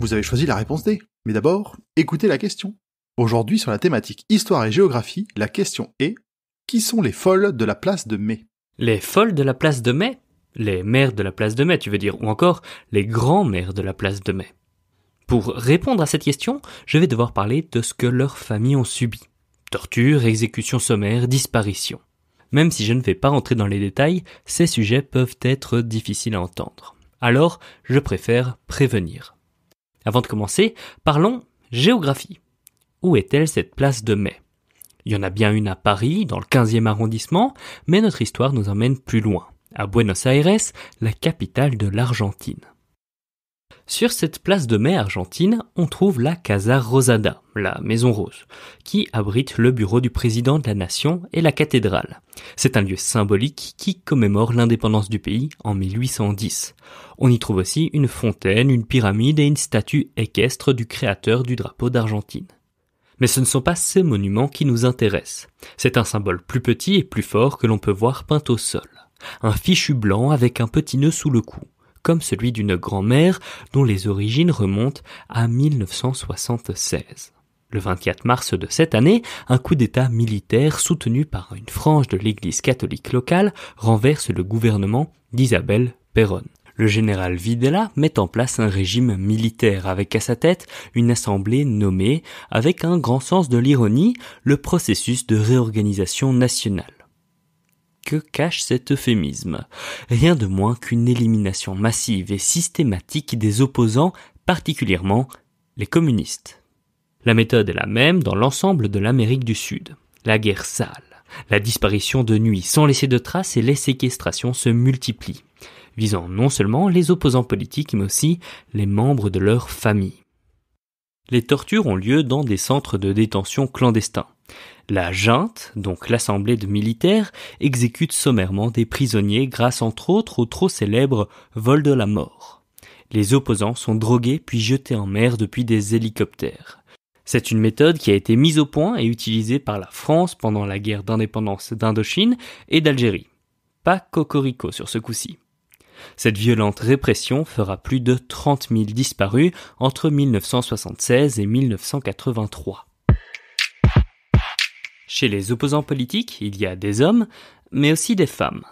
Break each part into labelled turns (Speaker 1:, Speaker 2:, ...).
Speaker 1: Vous avez choisi la réponse D. Mais d'abord, écoutez la question. Aujourd'hui, sur la thématique histoire et géographie, la question est Qui sont les folles de la place de mai Les folles de la place de mai Les mères de la place de mai, tu veux dire, ou encore les grands mères de la place de mai Pour répondre à cette question, je vais devoir parler de ce que leurs familles ont subi torture, exécution sommaire, disparition. Même si je ne vais pas rentrer dans les détails, ces sujets peuvent être difficiles à entendre. Alors, je préfère prévenir. Avant de commencer, parlons géographie. Où est-elle cette place de mai Il y en a bien une à Paris, dans le 15e arrondissement, mais notre histoire nous emmène plus loin, à Buenos Aires, la capitale de l'Argentine. Sur cette place de mai argentine, on trouve la Casa Rosada, la Maison Rose, qui abrite le bureau du président de la nation et la cathédrale. C'est un lieu symbolique qui commémore l'indépendance du pays en 1810. On y trouve aussi une fontaine, une pyramide et une statue équestre du créateur du drapeau d'Argentine. Mais ce ne sont pas ces monuments qui nous intéressent. C'est un symbole plus petit et plus fort que l'on peut voir peint au sol. Un fichu blanc avec un petit nœud sous le cou comme celui d'une grand-mère dont les origines remontent à 1976. Le 24 mars de cette année, un coup d'État militaire soutenu par une frange de l'Église catholique locale renverse le gouvernement d'Isabelle Perron. Le général Videla met en place un régime militaire avec à sa tête une assemblée nommée, avec un grand sens de l'ironie, le processus de réorganisation nationale que cache cet euphémisme Rien de moins qu'une élimination massive et systématique des opposants, particulièrement les communistes. La méthode est la même dans l'ensemble de l'Amérique du Sud. La guerre sale, la disparition de nuit sans laisser de traces et les séquestrations se multiplient, visant non seulement les opposants politiques mais aussi les membres de leur famille. Les tortures ont lieu dans des centres de détention clandestins. La junte, donc l'assemblée de militaires, exécute sommairement des prisonniers grâce entre autres au trop célèbre vol de la mort. Les opposants sont drogués puis jetés en mer depuis des hélicoptères. C'est une méthode qui a été mise au point et utilisée par la France pendant la guerre d'indépendance d'Indochine et d'Algérie. Pas cocorico sur ce coup-ci. Cette violente répression fera plus de 30 000 disparus entre 1976 et 1983. Chez les opposants politiques, il y a des hommes, mais aussi des femmes.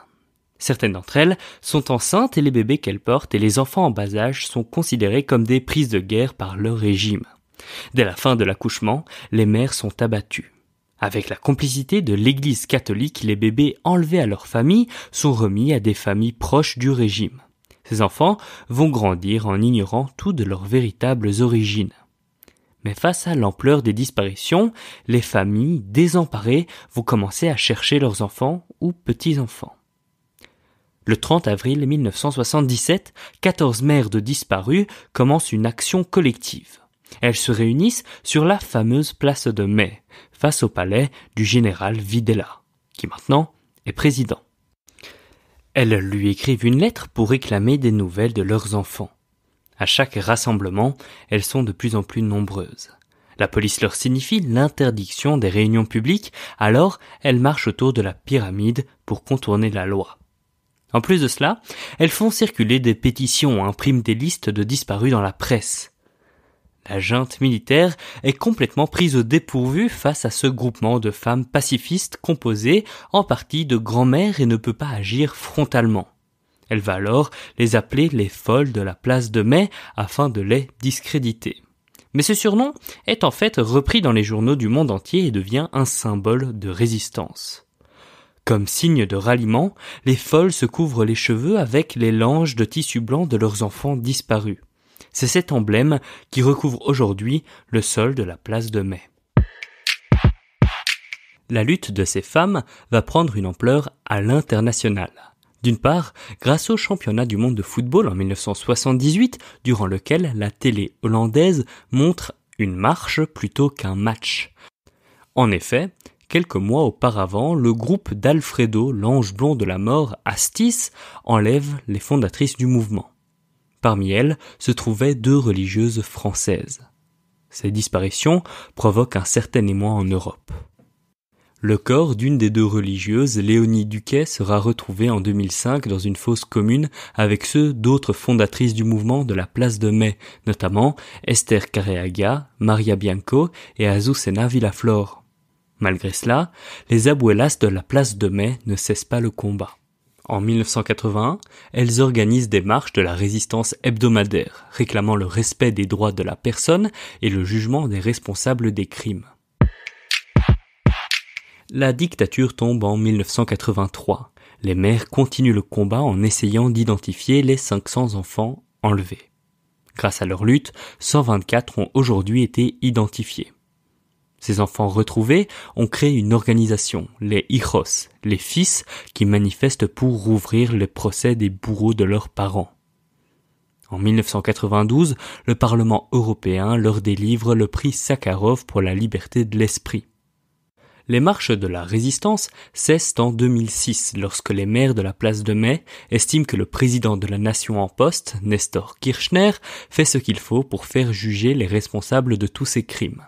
Speaker 1: Certaines d'entre elles sont enceintes et les bébés qu'elles portent et les enfants en bas âge sont considérés comme des prises de guerre par leur régime. Dès la fin de l'accouchement, les mères sont abattues. Avec la complicité de l'Église catholique, les bébés enlevés à leur famille sont remis à des familles proches du régime. Ces enfants vont grandir en ignorant tout de leurs véritables origines. Mais face à l'ampleur des disparitions, les familles, désemparées, vont commencer à chercher leurs enfants ou petits-enfants. Le 30 avril 1977, 14 mères de disparus commencent une action collective. Elles se réunissent sur la fameuse place de Mai, face au palais du général Videla, qui maintenant est président. Elles lui écrivent une lettre pour réclamer des nouvelles de leurs enfants. À chaque rassemblement, elles sont de plus en plus nombreuses. La police leur signifie l'interdiction des réunions publiques, alors elles marchent autour de la pyramide pour contourner la loi. En plus de cela, elles font circuler des pétitions, impriment des listes de disparus dans la presse. La junte militaire est complètement prise au dépourvu face à ce groupement de femmes pacifistes composées en partie de grand-mères et ne peut pas agir frontalement. Elle va alors les appeler les folles de la place de mai afin de les discréditer. Mais ce surnom est en fait repris dans les journaux du monde entier et devient un symbole de résistance. Comme signe de ralliement, les folles se couvrent les cheveux avec les langes de tissu blanc de leurs enfants disparus. C'est cet emblème qui recouvre aujourd'hui le sol de la place de mai. La lutte de ces femmes va prendre une ampleur à l'international. D'une part, grâce au championnat du monde de football en 1978, durant lequel la télé hollandaise montre une marche plutôt qu'un match. En effet, quelques mois auparavant, le groupe d'Alfredo, l'ange blond de la mort, Astis, enlève les fondatrices du mouvement. Parmi elles se trouvaient deux religieuses françaises. Ces disparitions provoquent un certain émoi en Europe. Le corps d'une des deux religieuses, Léonie Duquet, sera retrouvé en 2005 dans une fosse commune avec ceux d'autres fondatrices du mouvement de la place de Mai, notamment Esther Carreaga, Maria Bianco et Azucena Villaflor. Malgré cela, les abuelas de la place de Mai ne cessent pas le combat. En 1981, elles organisent des marches de la résistance hebdomadaire, réclamant le respect des droits de la personne et le jugement des responsables des crimes. La dictature tombe en 1983. Les mères continuent le combat en essayant d'identifier les 500 enfants enlevés. Grâce à leur lutte, 124 ont aujourd'hui été identifiés. Ces enfants retrouvés ont créé une organisation, les hijos, les fils, qui manifestent pour rouvrir les procès des bourreaux de leurs parents. En 1992, le Parlement européen leur délivre le prix Sakharov pour la liberté de l'esprit les marches de la résistance cessent en 2006 lorsque les maires de la place de Mai estiment que le président de la nation en poste, Nestor Kirchner, fait ce qu'il faut pour faire juger les responsables de tous ces crimes.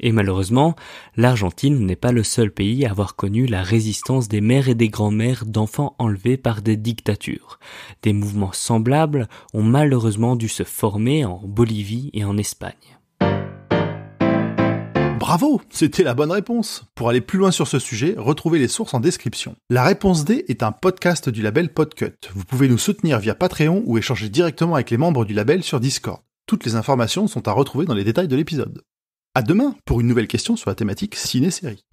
Speaker 1: Et malheureusement, l'Argentine n'est pas le seul pays à avoir connu la résistance des mères et des grands-mères d'enfants enlevés par des dictatures. Des mouvements semblables ont malheureusement dû se former en Bolivie et en Espagne. Bravo C'était la bonne réponse Pour aller plus loin sur ce sujet, retrouvez les sources en description. La réponse D est un podcast du label Podcut. Vous pouvez nous soutenir via Patreon ou échanger directement avec les membres du label sur Discord. Toutes les informations sont à retrouver dans les détails de l'épisode. À demain pour une nouvelle question sur la thématique ciné-série.